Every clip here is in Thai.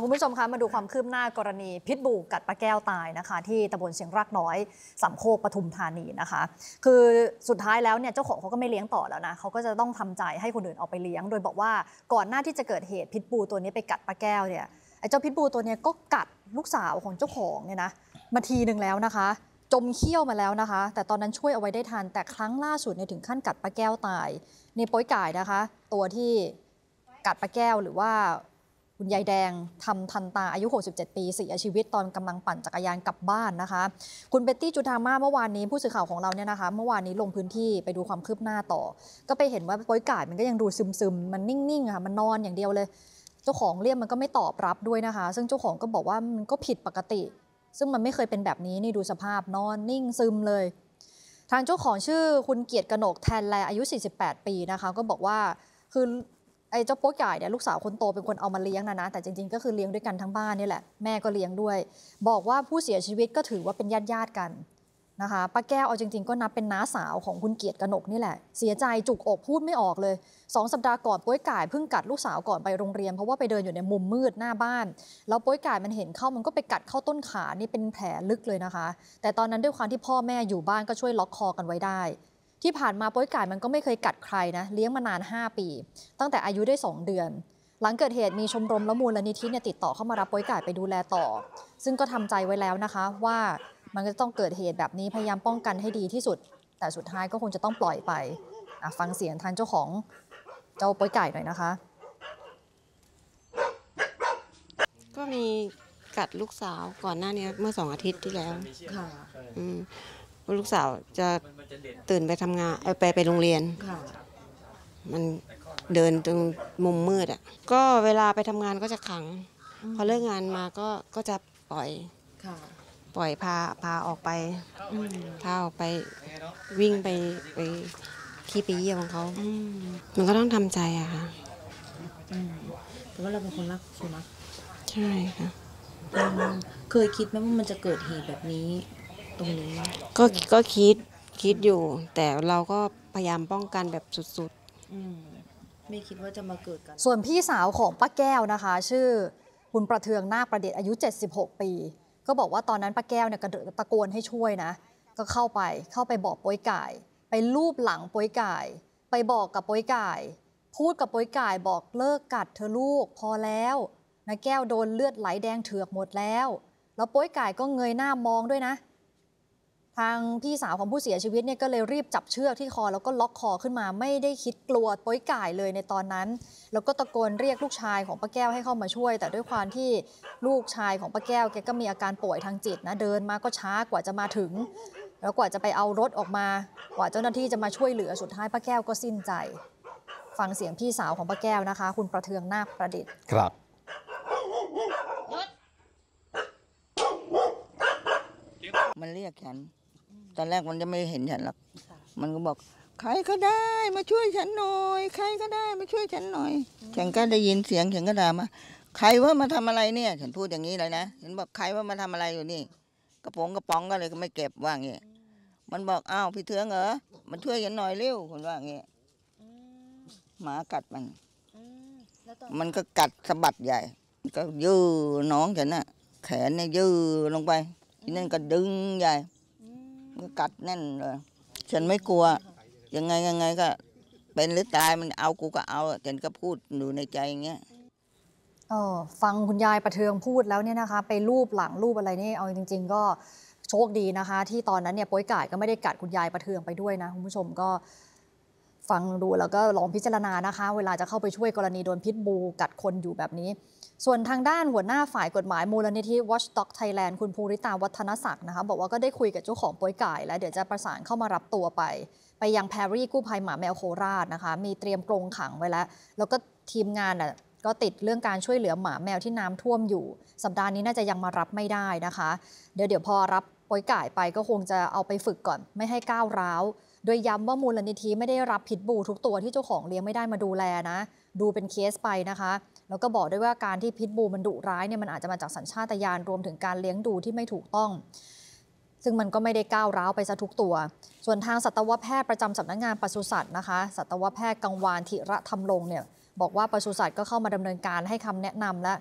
คุณผู้ชมคะมาดูความคืบหน้ากรณีพิษบูกัดปลาแก้วตายนะคะ ที่ตำบลเชียงรักน้อยสำโคกปทุมธานีนะคะ คือสุดท้ายแล้วเนี่ยเจ้าของเขาก็ไม่เลี้ยงต่อแล้วนะเขาก็จะต้องทำใจให้คนอื่นออกไปเลี้ยง โดยบอกว่าก่อนหน้าที่จะเกิดเหตุพิษบูตัวนี้ไปกัดปลาแก้วเนี่ยไอ้เจ้าพิษบูตัวนี้ก็กัดลูกสาวของเจ้าของเนี่ยนะมาทีหนึ่งแล้วนะคะ จมเขี้ยวมาแล้วนะคะ แต่ตอนนั้นช่วยเอาไว้ได้ทันแต่ครั้งล่าสุดเนี่ยถึงขั้นกัดปลาแก้วตายใน่ป้อยก่ายนะคะ ตัวที่กัดปลาแก้วหรือว่าคุณยายแดงทำทันตาอายุ 67 ปีเสียชีวิตตอนกำลังปั่นจักรยานกลับบ้านนะคะ คุณเบตตี้จุธามาเมื่อวานนี้ผู้สื่อข่าวของเราเนี่ยนะคะ เมื่อวานนี้ลงพื้นที่ไปดูความคืบหน้าต่อ ก็ไปเห็นว่าป้อยกายมันก็ยังดูซึมๆ มันนิ่งๆค่ะมันนอนอย่างเดียวเลย เจ้าของเรียกมันก็ไม่ตอบรับด้วยนะคะ ซึ่งเจ้าของก็บอกว่ามันก็ผิดปกติ ซึ่งมันไม่เคยเป็นแบบนี้นี่ดูสภาพนอนนิ่งซึมเลย ทางเจ้าของชื่อ คุณเกียรติกนกแทนแลอายุ 48 ปีนะคะก็บอกว่าคือไอ้เจ้าโป๊กใหญ่เนี่ยลูกสาวคนโตเป็นคนเอามาเลี้ยงนะนะ แต่จริงๆก็คือเลี้ยงด้วยกันทั้งบ้านนี่แหละแม่ก็เลี้ยงด้วย บอกว่าผู้เสียชีวิตก็ถือว่าเป็นญาติญาติกันนะคะป้าแก้วเอาจริงๆ ก็นับเป็นน้าสาวของคุณเกียรติกนกนี่แหละ เสียใจจุกอกพูดไม่ออกเลยสองสัปดาห์ก่อนป้วยก่ายเพิ่งกัดลูกสาวก่อนไปโรงเรียน เพราะว่าไปเดินอยู่ในมุมมืดหน้าบ้านแล้วป้วยก่ายมันเห็นเข้ามันก็ไปกัดเข้าต้นขานี่เป็นแผลลึกเลยนะคะ แต่ตอนนั้นด้วยความที่พ่อแม่อยู่บ้านก็ช่วยล็อกคอกันไว้ได้ที่ผ่านมาป้ยไก่มันก็ไม่เคยกัดใครนะเลี้ยงมานาน 5 ปี ตั้งแต่อายุได้ 2 เดือน หลังเกิดเหตุมีชมรมละมูลและนิธิเนี่ยติดต่อเข้ามารับป้ยไก่ไปดูแลต่อ ซึ่งก็ทำใจไว้แล้วนะคะ ว่ามันจะต้องเกิดเหตุแบบนี้พยายามป้องกันให้ดีที่สุด แต่สุดท้ายก็คงจะต้องปล่อยไปฟังเสียงทางเจ้าของเจ้าป้ยไก่หน่อยนะคะ ก็มีกัดลูกสาวก่อนหน้านี้เมื่อสองอาทิตย์ที่แล้วค่ะอืมลูกสาวจะตื่นไปทำงานไปไปโรงเรียน มันเดินตรงมุมมืดอ่ะก็เวลาไปทำงานก็จะขัง พอเลิกงานมาก็ก็จะปล่อยปล่อยพาพาออกไปพาออกไปวิ่งไปไปขี่ไปเยี่ยมของเขา มันก็ต้องทำใจอะค่ะแต่ว่าเราเป็นคนรักสุนัขใช่ค่ะเคยคิดไหมว่ามันจะเกิดเหตุแบบนี้รงนี้ก็ก็คิดคิดอยู่แต่เราก็พยายามป้องกันแบบสุดๆไม่คิดว่าจะมาเกิดกัน ส่วนพี่สาวของป้าแก้วนะคะ ชื่อคุณประเทืองนาคประเดชอายุ 76 ปี ก็บอกว่าตอนนั้นป้าแก้วเนี่ยกระเดตะโกนให้ช่วยนะ ก็เข้าไปเข้าไปบอกป้ยไก่ไปลูบหลังป้ยไก่ไปบอกกับป้ยไก่พูดกับป้ยไก่บอกเลิกกัดเธอลูกพอแล้วนะแก้วโดนเลือดไหลแดงเถือกหมดแล้ว แล้วป้ยไก่ก็เงยหน้ามองด้วยนะทางพี่สาวของผู้เสียชีวิตเนี่ยก็เลยรีบจับเชือก ที่คอ แล้วก็ล็อกคอขึ้นมา ไม่ได้คิดกลัวป้อยก่ายเลยในตอนนั้นแล้วก็ตะโกนเรียกลูกชายของป้าแก้วให้เข้ามาช่วย แต่ด้วยความที่ลูกชายของป้าแก้วแกก็มีอาการป่วยทางจิตนะ เดินมาก็ช้ากว่าจะมาถึง แล้วกว่าจะไปเอารถออกมา กว่าเจ้าหน้าที่จะมาช่วยเหลือสุดท้ายป้าแก้วก็สิ้นใจ ฟังเสียงพี่สาวของป้าแก้วนะคะ คุณประเทืองนาคประดิษฐ์ ครับ มันเรียกฉันตอนแรกมันจะไม่เห็นฉันหรอก มันก็บอก ใครก็ได้มาช่วยฉันหน่อย ใครก็ได้มาช่วยฉันหน่อย ฉันก็ได้ยินเสียงฉันก็ด่ามาใครว่ามาทำอะไรเนี่ย ฉันพูดอย่างนี้เลยนะฉันบอกใครว่ามาทำอะไรอยู่นี่ กระป๋องกระป๋องก็เลยก็ไม่เก็บว่างี้ มันบอกอ้าวพี่เถืองเหรอ มันช่วยฉันหน่อยเร็วคนว่างี้หมากัดมัน มันก็กัดสะบัดใหญ่ ก็ยื้อน้องฉันน่ะ แขนเนี่ยยื้อลงไปนั่นก็ดึงใหญ่มันกัดแน่นเลยฉันไม่กลัวยังไงยังไงก็เป็นหรือตายมันเอากูก็เอาฉันก็พูดอยู่ในใจอย่างเงี้ยเออฟังคุณยายประเทืองพูดแล้วเนี่ยนะคะ ไปรูปหลังรูปอะไรนี่เอาจริง ๆ ก็โชคดีนะคะ ที่ตอนนั้นเนี่ยป้อยกายก็ไม่ได้กัดคุณยายประเทืองไปด้วยนะ คุณผู้ชมก็ฟังดูแล้วก็ลองพิจารณานะคะ เวลาจะเข้าไปช่วยกรณีโดนพิษบูกัดคนอยู่แบบนี้ส่วนทางด้านหัวหน้าฝ่ายกฎหมายมูลนิธิ Watchdog Thailand คุณภูริตาวัฒนศักดิ์นะคะบอกว่าก็ได้คุยกับเจ้าของป่วยไก่และเดี๋ยวจะประสานเข้ามารับตัวไป ไปยังแพรรี่กู้ภัยหมาแมวโคราชนะคะมีเตรียมกรงขังไว้แล้ว แล้วก็ทีมงานน่ะก็ติดเรื่องการช่วยเหลือหมาแมวที่น้ำท่วมอยู่ สัปดาห์นี้น่าจะยังมารับไม่ได้นะคะ เดี๋ยวเดี๋ยวพอรับป่วยไก่ไปก็คงจะเอาไปฝึกก่อนไม่ให้ก้าวร้าวโดยย้ำว่ามูลนิธิไม่ได้รับพิษบูทุกตัวที่เจ้าของเลี้ยงไม่ได้มาดูแลนะ ดูเป็นเคสไปนะคะ แล้วก็บอกด้วยว่าการที่พิษบูมันดุร้ายเนี่ยมันอาจจะมาจากสัญชาตญาณรวมถึงการเลี้ยงดูที่ไม่ถูกต้อง ซึ่งมันก็ไม่ได้ก้าวร้าวไปซะทุกตัว ส่วนทางสัตวแพทย์ประจำสำนักงงานปศุสัตว์นะคะสัตวแพทย์กังวานธิระธรรมลงเนี่ยบอกว่าปศุสัตว์ก็เข้ามาดำเนินการให้คำแนะนำและ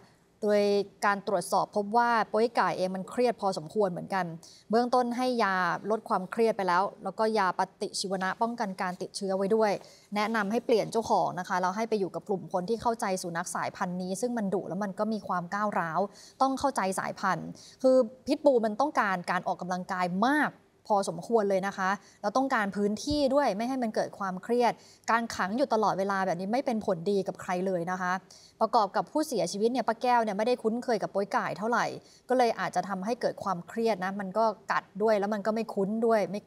โดยการตรวจสอบพบว่าป่วยก่เองมันเครียดพอสมควรเหมือนกัน เบื้องต้นให้ยาลดความเครียดไปแล้ว แล้วก็ยาปฏิชีวนะป้องกันการติดเชื้อไว้ด้วย แนะนำให้เปลี่ยนเจ้าของนะคะแล้วให้ไปอยู่กับกลุ่มคนที่เข้าใจสุนัขสายพันธุ์นี้ ซึ่งมันดุแล้วมันก็มีความก้าวร้าว ต้องเข้าใจสายพันธุ์ คือพิษบูมันต้องการการออกกำลังกายมากพอสมควรเลยนะคะแล้วต้องการพื้นที่ด้วยไม่ให้มันเกิดความเครียด การขังอยู่ตลอดเวลาแบบนี้ไม่เป็นผลดีกับใครเลยนะคะ ประกอบกับผู้เสียชีวิตเนี่ยป้าแก้วเนี่ยไม่ได้คุ้นเคยกับป้ยก่ายเท่าไหร่ ก็เลยอาจจะทำให้เกิดความเครียดนะ มันก็กัดด้วยแล้วมันก็ไม่คุ้นด้วยไม่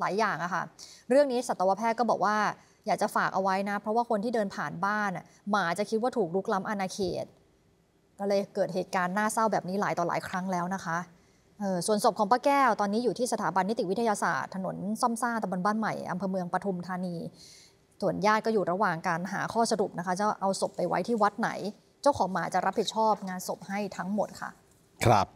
หลายอย่างอะคะ่ะเรื่องนี้สัตวแพทย์ก็บอกว่า อยากจะฝากเอาไว้นะเพราะว่าคนที่เดินผ่านบ้านหมาจะคิดว่าถูกลุกล้ำอาณาเขต ก็เลยเกิดเหตุการณ์น่าเศร้าแบบนี้หลายต่อหลายครั้งแล้วนะคะส่วนศพของป้าแก้วตอนนี้อยู่ที่สถาบันนิติวิทยาศาสตร์ถนนซ่อมซ่าตำบลบ้านใหม่อำเภอเมืองปทุมธานี ส่วนญาติก็อยู่ระหว่างการหาข้อสรุปนะคะจะเอาศพไปไว้ที่วัดไหน เจ้าของหมาจะรับผิดชอบงานศพให้ทั้งหมดค่ะครับ